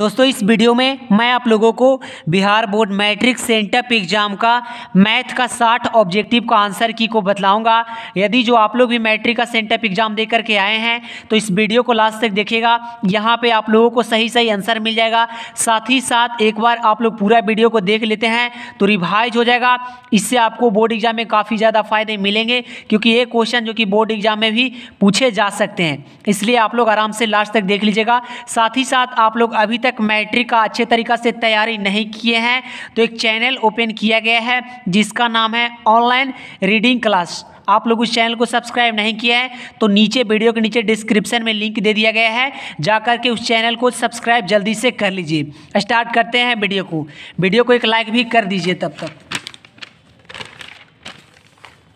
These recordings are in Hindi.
दोस्तों इस वीडियो में मैं आप लोगों को Bihar board matric sent up exam का मैथ का 60 ऑब्जेक्टिव का आंसर की को बतलाऊंगा यदि जो आप लोग भी मैट्रिक का सेंटअप एग्जाम दे करके आए हैं तो इस वीडियो को लास्ट तक देखिएगा यहाँ पे आप लोगों को सही सही आंसर मिल जाएगा साथ ही साथ एक बार आप लोग पूरा वीडियो को देख लेते हैं तो रिवाइज हो जाएगा इससे आपको बोर्ड एग्जाम में काफ़ी ज़्यादा फायदे मिलेंगे क्योंकि ये क्वेश्चन जो कि बोर्ड एग्जाम में भी पूछे जा सकते हैं इसलिए आप लोग आराम से लास्ट तक देख लीजिएगा साथ ही साथ आप लोग अभी तक मैट्रिक का अच्छे तरीका से तैयारी नहीं किए हैं तो एक चैनल ओपन किया गया है जिसका नाम है ऑनलाइन रीडिंग क्लास आप लोग उस चैनल को सब्सक्राइब नहीं किया है तो नीचे वीडियो के नीचे डिस्क्रिप्शन में लिंक दे दिया गया है जाकर के उस चैनल को सब्सक्राइब जल्दी से कर लीजिए स्टार्ट करते हैं वीडियो को वीडियो को एक लाइक भी कर दीजिए तब तक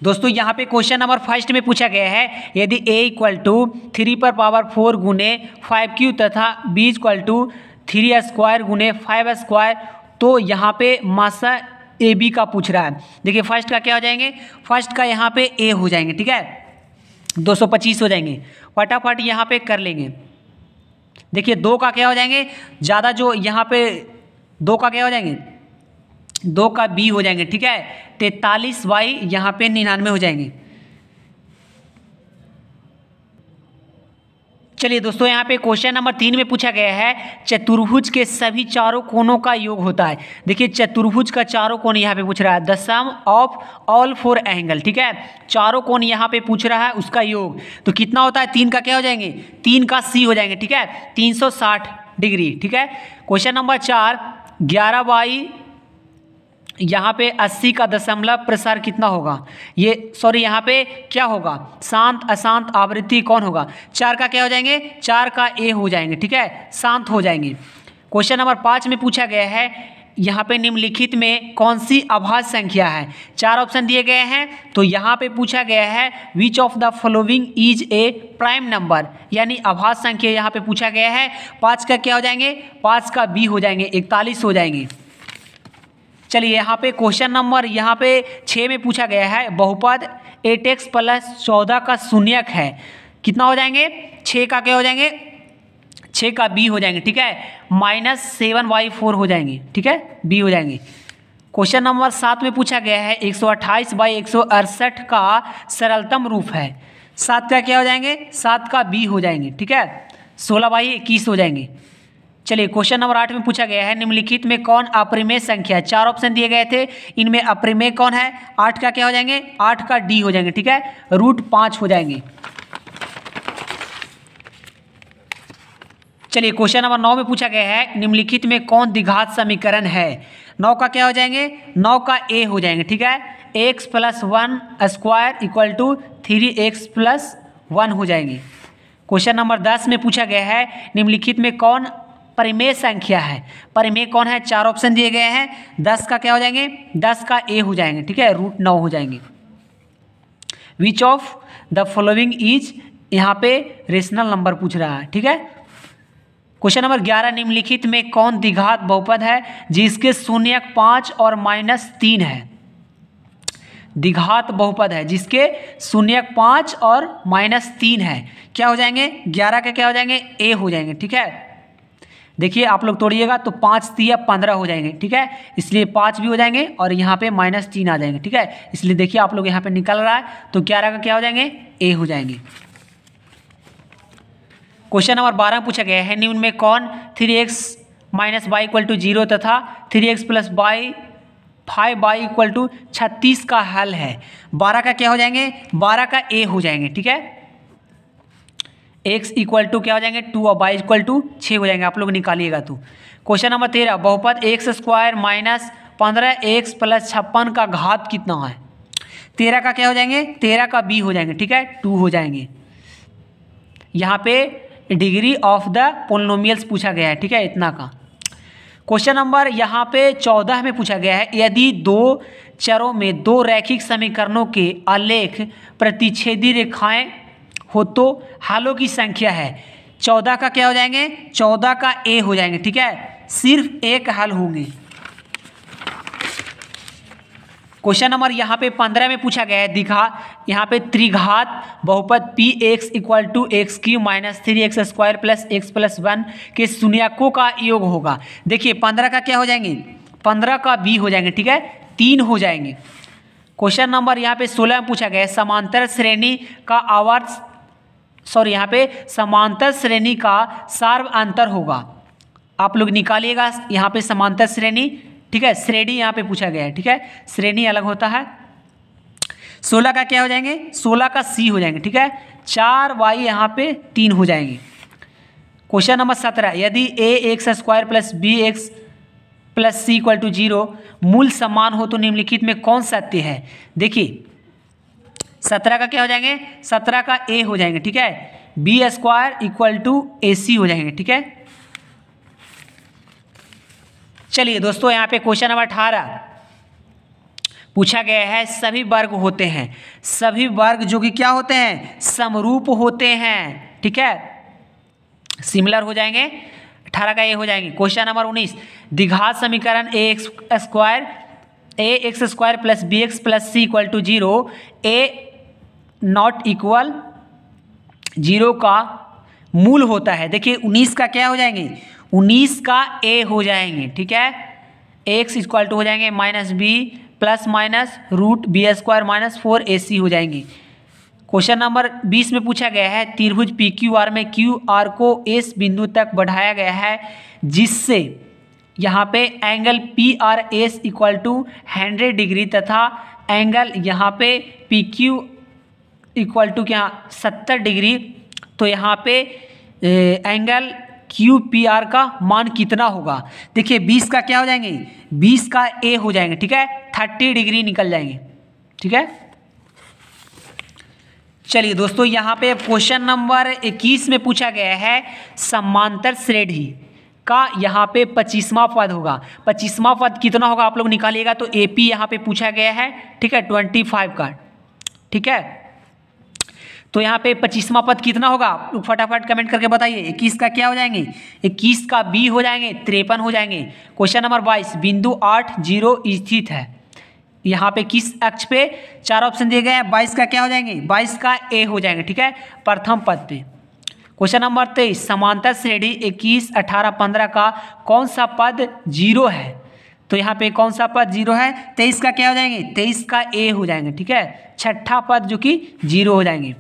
दोस्तों यहाँ पे क्वेश्चन नंबर फर्स्ट में पूछा गया है यदि ए इक्वल टू थ्री पर पावर फोर गुने फाइव क्यू तथा B equal to three square गुने फाइव स्क्वायर तो यहाँ पे मासा ए बी का पूछ रहा है देखिए फर्स्ट का क्या हो जाएंगे फर्स्ट का यहाँ पे ए हो जाएंगे ठीक है 225 हो जाएंगे फटाफट यहाँ पे कर लेंगे देखिए दो का क्या हो जाएंगे ज़्यादा जो यहाँ पे दो का क्या हो जाएंगे दो का बी हो जाएंगे ठीक है तैतालीस वाई यहाँ पे निन्यानवे हो जाएंगे चलिए दोस्तों यहाँ पे क्वेश्चन नंबर तीन में पूछा गया है चतुर्भुज के सभी चारों कोणों का योग होता है देखिए चतुर्भुज का चारों कोण यहाँ पे पूछ रहा है the sum of all four angle ठीक है चारों कोण यहाँ पे पूछ रहा है उसका योग तो कितना होता है तीन का क्या हो जाएंगे तीन का सी हो जाएंगे ठीक है तीन डिग्री ठीक है क्वेश्चन नंबर चार ग्यारह बाई यहाँ पे 80 का दशमलव प्रसार कितना होगा ये सॉरी यहाँ पे क्या होगा शांत अशांत आवृत्ति कौन होगा चार का क्या हो जाएंगे चार का ए हो जाएंगे ठीक है शांत हो जाएंगे क्वेश्चन नंबर पाँच में पूछा गया है यहाँ पे निम्नलिखित में कौन सी आभाज संख्या है चार ऑप्शन दिए गए हैं तो यहाँ पे पूछा गया है which of the following is a prime number यानी आभाज संख्या यहाँ पे पूछा गया है पाँच का क्या हो जाएंगे पाँच का बी हो जाएंगे इकतालीस हो जाएंगे चलिए यहाँ पे क्वेश्चन नंबर यहाँ पे छः में पूछा गया है बहुपद एट एक्स प्लस चौदह का शून्यक है कितना हो जाएंगे छः का क्या हो जाएंगे छः का बी हो जाएंगे ठीक है माइनस सेवन वाई फोर हो जाएंगे ठीक है बी हो जाएंगे क्वेश्चन नंबर सात में पूछा गया है एक सौ अट्ठाईस बाई एक सौ अड़सठ का सरलतम रूप है सात का क्या हो जाएंगे सात का बी हो जाएंगे ठीक है सोलह बाई इक्कीस हो जाएंगे चलिए क्वेश्चन नंबर आठ में पूछा गया है निम्नलिखित में कौन अप्रिमेय संख्या चार ऑप्शन दिए गए थे इनमें अप्रिमेय कौन है आठ का क्या हो जाएंगे आठ का डी हो जाएंगे ठीक है रूट पांच हो जाएंगे चलिए क्वेश्चन नंबर नौ में पूछा गया है निम्नलिखित में कौन द्विघात समीकरण है नौ का क्या हो जाएंगे नौ का ए हो जाएंगे ठीक है X plus one square equal to three X plus one हो जाएंगे क्वेश्चन नंबर दस में पूछा गया है निम्नलिखित में कौन परिमेय संख्या है परिमेय कौन है चार ऑप्शन दिए गए हैं दस का क्या हो जाएंगे दस का ए हो जाएंगे ठीक है रूट नौ हो जाएंगे which of the following is यहाँ पे रेशनल नंबर पूछ रहा है ठीक है क्वेश्चन नंबर ग्यारह निम्नलिखित में कौन दिघात बहुपद है जिसके शून्य पाँच और माइनस तीन है दिघात बहुपद है जिसके शून्य पाँच और माइनस तीन है क्या हो जाएंगे ग्यारह के क्या हो जाएंगे ए हो जाएंगे ठीक है देखिए आप लोग तोड़िएगा तो पाँच या पंद्रह हो जाएंगे ठीक है इसलिए पाँच भी हो जाएंगे और यहाँ पे माइनस तीन आ जाएंगे ठीक है इसलिए देखिए आप लोग यहाँ पे निकल रहा है तो ग्यारह का क्या हो जाएंगे ए हो जाएंगे क्वेश्चन नंबर बारह पूछा गया है न्यून में कौन three X minus Y equal to zero तथा three X plus Y five Y equal to छत्तीस का हल है बारह का क्या हो जाएंगे बारह का ए हो जाएंगे ठीक है एक्स इक्वल टू क्या हो जाएंगे टू और बाई इक्वल टू छः हो जाएंगे आप लोग निकालिएगा तो क्वेश्चन नंबर तेरह बहुपद एक्स स्क्वायर माइनस पंद्रह एक्स प्लस छप्पन का घात कितना है तेरह का क्या हो जाएंगे तेरह का बी हो जाएंगे ठीक है टू हो जाएंगे यहाँ पे डिग्री ऑफ द पोलोमियल्स पूछा गया है ठीक है इतना का क्वेश्चन नंबर यहाँ पे चौदह में पूछा गया है यदि दो चरों में दो रैखिक समीकरणों के आलेख प्रतिच्छेदी रेखाएं हो तो हालों की संख्या है चौदह का क्या हो जाएंगे चौदह का ए हो जाएंगे ठीक है सिर्फ एक हल होंगे क्वेश्चन नंबर यहाँ पे पंद्रह में पूछा गया है दिखा यहाँ पे त्रिघात बहुपद P X equal to X Q minus three X square plus X plus one के शून्यकों का योग होगा देखिए पंद्रह का क्या हो जाएंगे पंद्रह का बी हो जाएंगे ठीक है तीन हो जाएंगे क्वेश्चन नंबर यहाँ पे सोलह में पूछा गया है समांतर श्रेणी का आवर्त सॉरी यहाँ पे समांतर श्रेणी का सार्व अंतर होगा आप लोग निकालिएगा यहाँ पे समांतर श्रेणी ठीक है श्रेणी यहाँ पे पूछा गया है ठीक है श्रेणी अलग होता है सोलह का क्या हो जाएंगे सोलह का सी हो जाएंगे ठीक है चार वाई यहाँ पे तीन हो जाएंगे क्वेश्चन नंबर सत्रह यदि A X square plus B X plus C equal to zero मूल समान हो तो निम्नलिखित में कौन सा सत्य है देखिए सत्रह का क्या हो जाएंगे सत्रह का ए हो जाएंगे ठीक है B square equal to A C हो जाएंगे ठीक है चलिए दोस्तों यहाँ पे क्वेश्चन नंबर अठारह पूछा गया है सभी वर्ग होते हैं सभी वर्ग जो कि क्या होते हैं समरूप होते हैं ठीक है सिमिलर हो जाएंगे अठारह का ए हो जाएंगे क्वेश्चन नंबर उन्नीस दिघात समीकरण A X square A X square plus B X plus C equal to zero A not equal zero का मूल होता है देखिए उन्नीस का क्या हो जाएंगे उन्नीस का ए हो जाएंगे ठीक है एक्स इक्वल टू हो जाएंगे minus B plus minus root B square minus four A C हो जाएंगे क्वेश्चन नंबर बीस में पूछा गया है त्रिभुज पी क्यू आर में क्यू आर को एस बिंदु तक बढ़ाया गया है जिससे यहाँ पे angle P R S equal to hundred degree तथा एंगल यहाँ पे पी क्यू इक्वल टू क्या सत्तर डिग्री तो यहाँ पे एंगल क्यू पी आर का मान कितना होगा देखिए बीस का क्या हो जाएंगे बीस का ए हो जाएंगे ठीक है थर्टी डिग्री निकल जाएंगे ठीक है चलिए दोस्तों यहाँ पे क्वेश्चन नंबर इक्कीस में पूछा गया है समांतर श्रेणी का यहाँ पे पच्चीसवा पद होगा पच्चीसवा पद कितना होगा आप लोग निकालिएगा तो ए पी यहाँ पे पूछा गया है ठीक है ट्वेंटी फाइव का ठीक है तो यहाँ पे पच्चीसवा पद कितना होगा फटाफट कमेंट करके बताइए इक्कीस का क्या हो जाएंगे इक्कीस का बी हो जाएंगे तिरपन हो जाएंगे क्वेश्चन नंबर बाईस बिंदु आठ जीरो स्थित है यहाँ पे किस अक्ष पे चार ऑप्शन दिए गए हैं बाईस का क्या हो जाएंगे बाईस का ए हो जाएंगे ठीक है प्रथम पद पे क्वेश्चन नंबर तेईस समांतर श्रेणी इक्कीस अठारह पंद्रह का कौन सा पद जीरो है तो यहाँ पे कौन सा पद जीरो है तेईस का क्या हो जाएंगे तेईस का ए हो जाएंगे ठीक है छठा पद जो कि जीरो हो जाएंगे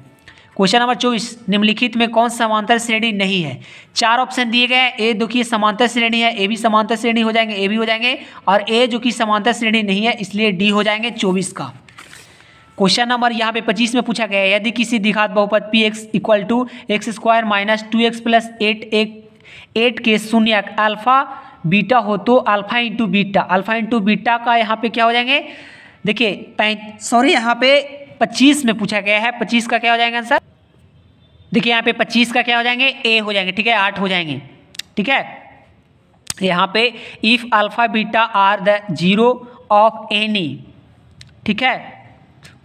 क्वेश्चन नंबर चौबीस निम्नलिखित में कौन समांतर श्रेणी नहीं है चार ऑप्शन दिए गए हैं ए देखिए समांतर श्रेणी है ए भी समांतर श्रेणी हो जाएंगे ए भी हो जाएंगे और ए जो कि समांतर श्रेणी नहीं है इसलिए डी हो जाएंगे चौबीस का क्वेश्चन नंबर यहाँ पे 25 में पूछा गया है यदि किसी दिखात बहुपद P X equal to X square minus two X plus eight एक एट के शून्य अल्फा बीटा हो तो alpha into beta alpha into beta का यहाँ पे क्या हो जाएंगे देखिए सॉरी यहाँ पे 25 में पूछा गया है 25 का क्या हो जाएगा आंसर देखिए यहाँ पे पच्चीस का क्या हो जाएंगे ए हो जाएंगे ठीक है आठ हो जाएंगे ठीक है यहाँ पे if alpha beta are the zero of any ठीक है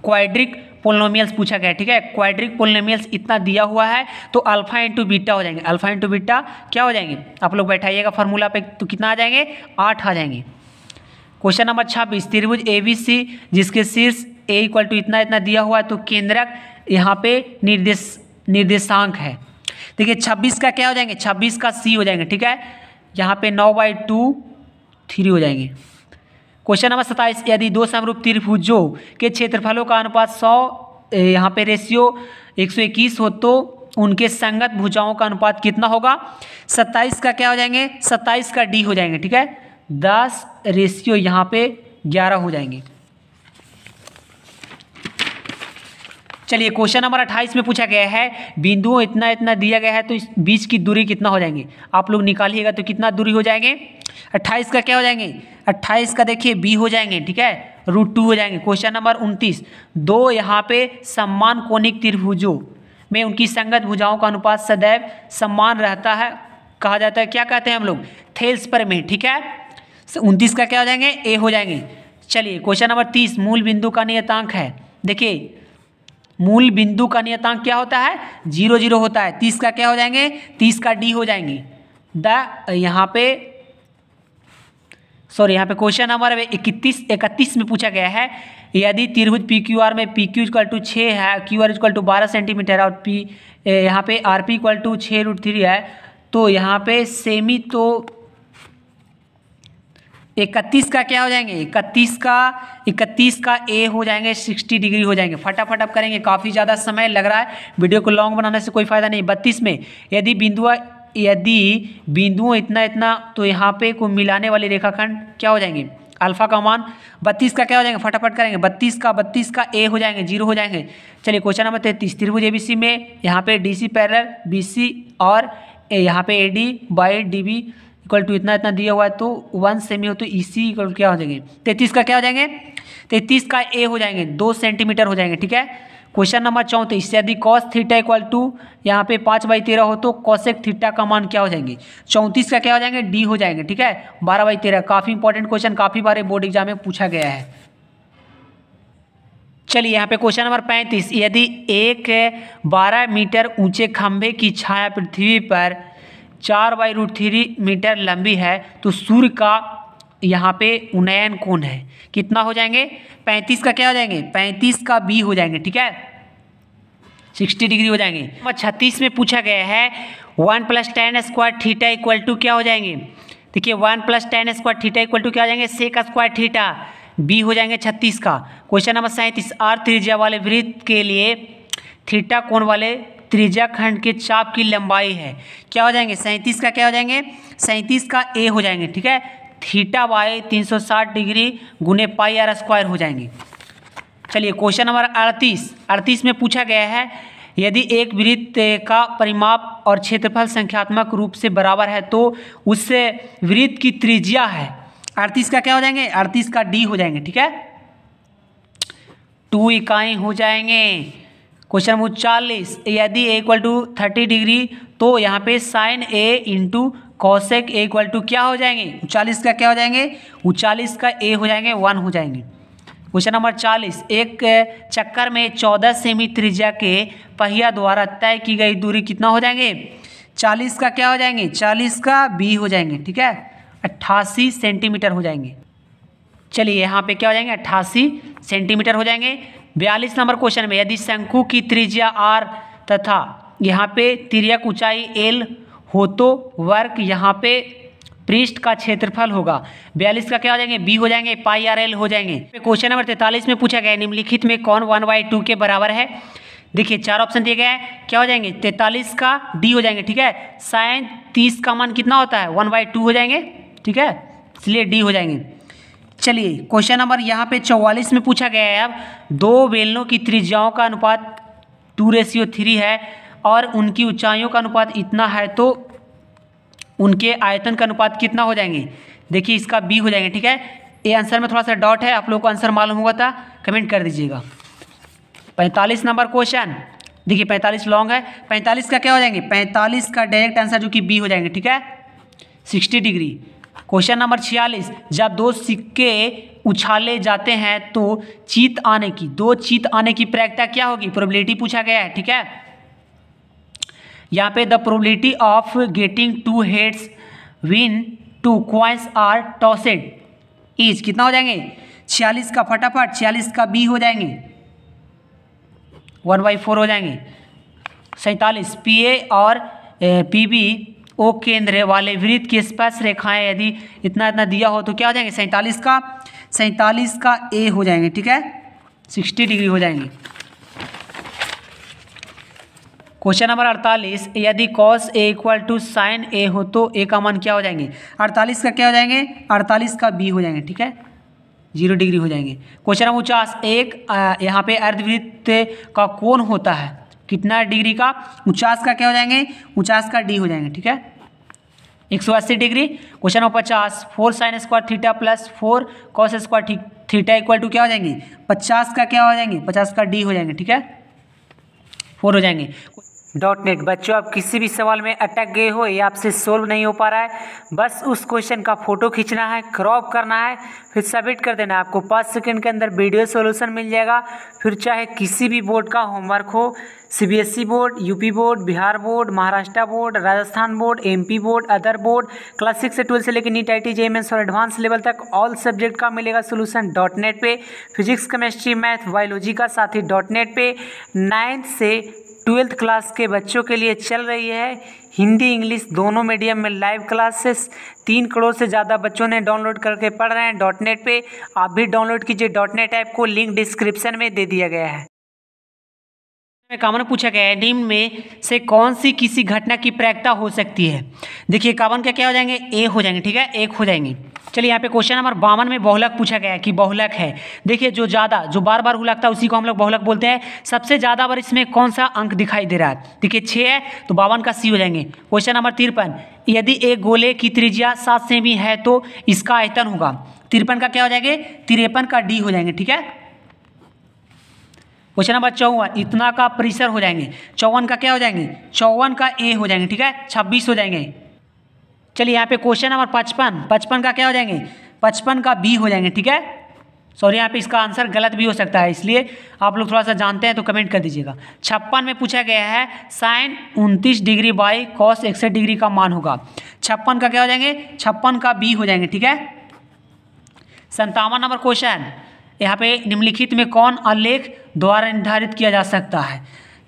क्वाड्रिक पोलोमियल्स पूछा गया ठीक है क्वाड्रिक पोलोमियल्स इतना दिया हुआ है तो अल्फा इंटू बीटा हो जाएंगे अल्फा इंटू बीटा क्या हो जाएंगे आप लोग बैठाइएगा फार्मूला पे तो कितना आ जाएंगे आठ आ जाएंगे क्वेश्चन नंबर छब्बीस त्रिभुज ए बी सी जिसके शीर्ष ए इक्वल टू इतना इतना दिया हुआ है तो केंद्रक यहाँ पे निर्देश निर्देशांक है देखिए छब्बीस का क्या हो जाएंगे छब्बीस का सी हो जाएंगे ठीक है यहाँ पे नौ बाई टू थ्री हो जाएंगे क्वेश्चन नंबर सत्ताईस यदि दो समरूप त्रिभुजों के क्षेत्रफलों का अनुपात सौ यहाँ पे रेशियो एक सौ इक्कीस हो तो उनके संगत भुजाओं का अनुपात कितना होगा सत्ताईस का क्या हो जाएंगे सत्ताईस का डी हो जाएंगे ठीक है दस रेशियो यहाँ पे ग्यारह हो जाएंगे चलिए क्वेश्चन नंबर अट्ठाईस में पूछा गया है बिंदुओं इतना इतना दिया गया है तो इस बीच की दूरी कितना हो जाएंगे आप लोग निकालिएगा तो कितना दूरी हो जाएंगे अट्ठाईस का क्या हो जाएंगे अट्ठाईस का देखिए बी हो जाएंगे ठीक है रूट टू हो जाएंगे क्वेश्चन नंबर उनतीस दो यहाँ पे सम्मान कोनिक त्रिभुजों में उनकी संगत भुजाओं का अनुपात सदैव सम्मान रहता है कहा जाता है क्या कहते हैं हम लोग थेल्स पर में ठीक है उनतीस का क्या हो जाएंगे ए हो जाएंगे चलिए क्वेश्चन नंबर तीस मूल बिंदु का नियतांक है देखिए मूल बिंदु का नियतांक क्या होता है जीरो जीरो होता है तीस का क्या हो जाएंगे तीस का डी हो जाएंगे द यहाँ पे सॉरी यहाँ पे क्वेश्चन नंबर इकतीस इकतीस में पूछा गया है यदि त्रिभुज पी क्यू आर में पी क्यू इक्वल टू छः है क्यू आर इक्वल टू बारह सेंटीमीटर और पी यहाँ पे आर पी इक्वल टू छः रूट थ्री है तो यहाँ पे सेमी तो इकतीस का क्या हो जाएंगे इकतीस का इकतीस का ए हो जाएंगे सिक्सटी डिग्री हो जाएंगे फटाफट आप करेंगे काफ़ी ज़्यादा समय लग रहा है वीडियो को लॉन्ग बनाने से कोई फ़ायदा नहीं बत्तीस में यदि बिंदुआ यदि बिंदुओं इतना इतना तो यहाँ पे को मिलाने वाले रेखाखंड क्या हो जाएंगे अल्फा का मान बत्तीस का क्या हो जाएंगे फटाफट करेंगे बत्तीस का बत्तीस का ए हो जाएंगे जीरो हो जाएंगे चलिए क्वेश्चन नंबर तैतीस त्रिभुज ए बी सी में यहाँ पे D C parallel B C और यहाँ पे A D by D B equal to इतना इतना दिया हुआ है तो वन सेमी हो तो इसी इक्वल क्या हो जाएंगे तैतीस का क्या हो जाएंगे तैतीस का ए हो जाएंगे दो सेंटीमीटर हो जाएंगे ठीक है क्वेश्चन नंबर चौंतीस यदि कॉस थीटा इक्वल टू यहाँ पे पाँच बाई तेरह हो तो कॉसेक थीटा का मान क्या हो जाएंगे चौंतीस का क्या हो जाएंगे डी हो जाएंगे ठीक है बारह बाई तेरह काफ़ी इंपॉर्टेंट क्वेश्चन काफ़ी बार बोर्ड एग्जाम में पूछा गया है चलिए यहाँ पे क्वेश्चन नंबर पैंतीस यदि एक बारह मीटर ऊंचे खंभे की छाया पृथ्वी पर चार बाई रूट थ्री मीटर लंबी है तो सूर्य का यहाँ पे उन्नयन कौन है कितना हो जाएंगे पैंतीस का क्या हो जाएंगे पैंतीस का बी हो जाएंगे ठीक है सिक्सटी डिग्री हो जाएंगे नंबर छत्तीस में पूछा गया है one plus tan square theta equal to क्या हो जाएंगे देखिए one plus tan square theta equal to क्या हो जाएंगे सेक स्क्वायर थीटा बी हो जाएंगे छत्तीस का क्वेश्चन नंबर सैंतीस आर त्रिज्या वाले वृत्त के लिए थीटा कोण वाले त्रिज्या खंड के चाप की लंबाई है क्या हो जाएंगे सैंतीस का क्या हो जाएंगे सैंतीस का ए हो जाएंगे ठीक है थीटा बाय 360 डिग्री गुने पाई आर स्क्वायर हो जाएंगे चलिए क्वेश्चन नंबर अड़तीस अड़तीस में पूछा गया है यदि एक वृत्त का परिमाप और क्षेत्रफल संख्यात्मक रूप से बराबर है तो उससे वृत्त की त्रिज्या है अड़तीस का क्या हो जाएंगे अड़तीस का डी हो जाएंगे ठीक है टू इकाई हो जाएंगे क्वेश्चन नंबर चालीस यदि A equal to thirty degree तो यहाँ पे sine A into cosec A equal to क्या हो जाएंगे उचालीस का क्या हो जाएंगे उचालीस का ए हो जाएंगे वन हो जाएंगे क्वेश्चन नंबर चालीस एक चक्कर में चौदह सेमी त्रिज्या के पहिया द्वारा तय की गई दूरी कितना हो जाएंगे चालीस का क्या हो जाएंगे चालीस का बी हो जाएंगे ठीक है अट्ठासी सेंटीमीटर हो जाएंगे चलिए यहाँ पे क्या हो जाएंगे अट्ठासी सेंटीमीटर हो जाएंगे बयालीस नंबर क्वेश्चन में यदि शंकु की त्रिज्या आर तथा यहाँ पे तिरक ऊंचाई एल हो तो वर्क यहाँ पे पृष्ठ का क्षेत्रफल होगा बयालीस का क्या हो जाएंगे बी हो जाएंगे पाई आर एल हो जाएंगे क्वेश्चन नंबर तैतालीस में पूछा गया निम्नलिखित में कौन वन बाई टू के बराबर है देखिए चार ऑप्शन दिए गए हैं क्या हो जाएंगे तैतालीस का डी हो जाएंगे ठीक है साइन तीस का मान कितना होता है वन बाई टू हो जाएंगे ठीक है इसलिए डी हो जाएंगे चलिए क्वेश्चन नंबर यहाँ पे चौवालीस में पूछा गया है अब दो बेलनों की त्रिज्याओं का अनुपात टू रेशियो थ्री है और उनकी ऊंचाइयों का अनुपात इतना है तो उनके आयतन का अनुपात कितना हो जाएंगे देखिए इसका बी हो जाएंगे ठीक है ए आंसर में थोड़ा सा डॉट है आप लोगों को आंसर मालूम होगा था कमेंट कर दीजिएगा पैंतालीस नंबर क्वेश्चन देखिए पैंतालीस लॉन्ग है पैंतालीस का क्या हो जाएंगे पैंतालीस का डायरेक्ट आंसर जो कि बी हो जाएंगे ठीक है सिक्सटी डिग्री क्वेश्चन नंबर छियालीस जब दो सिक्के उछाले जाते हैं तो चीत आने की दो चीत आने की प्रयोगता क्या होगी प्रोबेबिलिटी पूछा गया है ठीक है यहाँ पे the probability of getting two heads when two coins are tossed is कितना हो जाएंगे छियालीस का फटाफट छियालीस का बी हो जाएंगे वन बाई फोर हो जाएंगे सैतालीस पी ए और पी बी ओ केंद्र वाले वृत्त की स्पर्श रेखाएं यदि इतना इतना दिया हो तो क्या हो जाएंगे सैंतालीस का सैंतालीस का ए हो जाएंगे ठीक है सिक्सटी डिग्री हो जाएंगे क्वेश्चन नंबर अड़तालीस यदि cos A equal to sine A हो तो ए का मान क्या हो जाएंगे अड़तालीस का क्या हो जाएंगे अड़तालीस का बी हो जाएंगे ठीक है जीरो डिग्री हो जाएंगे क्वेश्चन नंबर उचास एक यहाँ पे अर्धवृत्त का कोण होता है कितना डिग्री का उचास का क्या हो जाएंगे उचास का डी हो जाएंगे ठीक है एक सौ अस्सी डिग्री क्वेश्चन नंबर पचास four sine square theta plus four cos square theta equal to क्या हो जाएंगे पचास का क्या हो जाएंगे पचास का डी हो जाएंगे ठीक है फोर हो जाएंगे डॉट नेट बच्चों आप किसी भी सवाल में अटक गए हो या आपसे सोल्व नहीं हो पा रहा है बस उस क्वेश्चन का फोटो खींचना है क्रॉप करना है फिर सबमिट कर देना आपको पाँच सेकंड के अंदर वीडियो सॉल्यूशन मिल जाएगा फिर चाहे किसी भी बोर्ड का होमवर्क हो CBSE board UP board Bihar board Maharashtra board Rajasthan board M board other board class six से ट्वेल्थ से लेकर नीट आई टी और एडवांस लेवल तक ऑल सब्जेक्ट का मिलेगा सोल्यूशन डॉट नेट पर फिजिक्स केमिस्ट्री मैथ बायोलॉजी का साथ ही डॉट नेट पर नाइन्थ से ट्वेल्थ क्लास के बच्चों के लिए चल रही है हिंदी इंग्लिश दोनों मीडियम में लाइव क्लासेस तीन करोड़ से ज़्यादा बच्चों ने डाउनलोड करके पढ़ रहे हैं डॉट नेट पर आप भी डाउनलोड कीजिए डॉट नेट ऐप को लिंक डिस्क्रिप्शन में दे दिया गया है में कामन पूछा गया है निम्न में से कौन सी किसी घटना की प्रयक्ता हो सकती है देखिए कावन क्या क्या हो जाएंगे ए हो जाएंगे ठीक है एक हो जाएंगे चलिए यहाँ पे क्वेश्चन नंबर बावन में बहुलक पूछा गया है कि बहुलक है देखिए जो ज़्यादा जो बार बार हुलकता है उसी को हम लोग बहुलक बोलते हैं सबसे ज़्यादा बार इसमें कौन सा अंक दिखाई दे रहा है देखिए छः है तो बावन का सी हो जाएंगे क्वेश्चन नंबर तिरपन यदि एक गोले की त्रिज्या सात सेमी है तो इसका आयतन होगा तिरपन का क्या हो जाएंगे तिरपन का डी हो जाएंगे ठीक है क्वेश्चन नंबर चौवन इतना का परिसर हो जाएंगे चौवन का क्या हो जाएंगे चौवन का ए हो जाएंगे ठीक है छब्बीस हो जाएंगे चलिए यहाँ पे क्वेश्चन नंबर पचपन पचपन का क्या हो जाएंगे पचपन का बी हो जाएंगे ठीक है सॉरी यहाँ पे इसका आंसर गलत भी हो सकता है इसलिए आप लोग थोड़ा सा जानते हैं तो कमेंट कर दीजिएगा छप्पन में पूछा गया है साइन उनतीस डिग्री बाई कॉस इकसठ डिग्री का मान होगा छप्पन का क्या हो जाएंगे छप्पन का बी हो जाएंगे ठीक है संतावन नंबर क्वेश्चन यहाँ पे निम्नलिखित में कौन आलेख द्वारा निर्धारित किया जा सकता है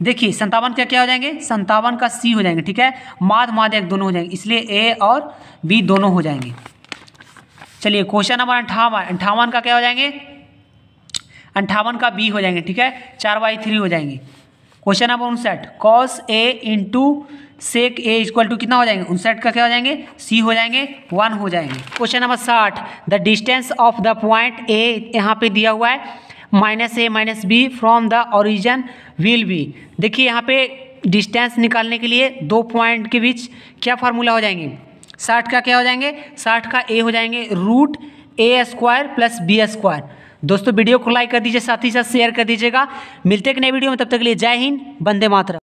देखिए संतावन क्या क्या हो जाएंगे संतावन का सी हो जाएंगे ठीक है माध माध्यक दोनों हो जाएंगे इसलिए ए और बी दोनों हो जाएंगे चलिए क्वेश्चन नंबर अंठावन अंठावन का क्या हो जाएंगे अंठावन का बी हो जाएंगे ठीक है चार बाई थ्री हो जाएंगे क्वेश्चन नंबर उनसठ cos A into sec A equal to कितना हो जाएंगे उनसठ का क्या हो जाएंगे सी हो जाएंगे वन हो जाएंगे क्वेश्चन नंबर साठ the distance of the point A यहाँ पे दिया हुआ है minus A minus B from the origin will be देखिए यहाँ पे डिस्टेंस निकालने के लिए दो पॉइंट के बीच क्या फार्मूला हो जाएंगे साठ का क्या हो जाएंगे साठ का ए हो जाएंगे root A square plus B square दोस्तों वीडियो को लाइक कर दीजिए साथ ही साथ शेयर कर दीजिएगा मिलते हैं नए वीडियो में तब तक के लिए जय हिंद बंदे मातरम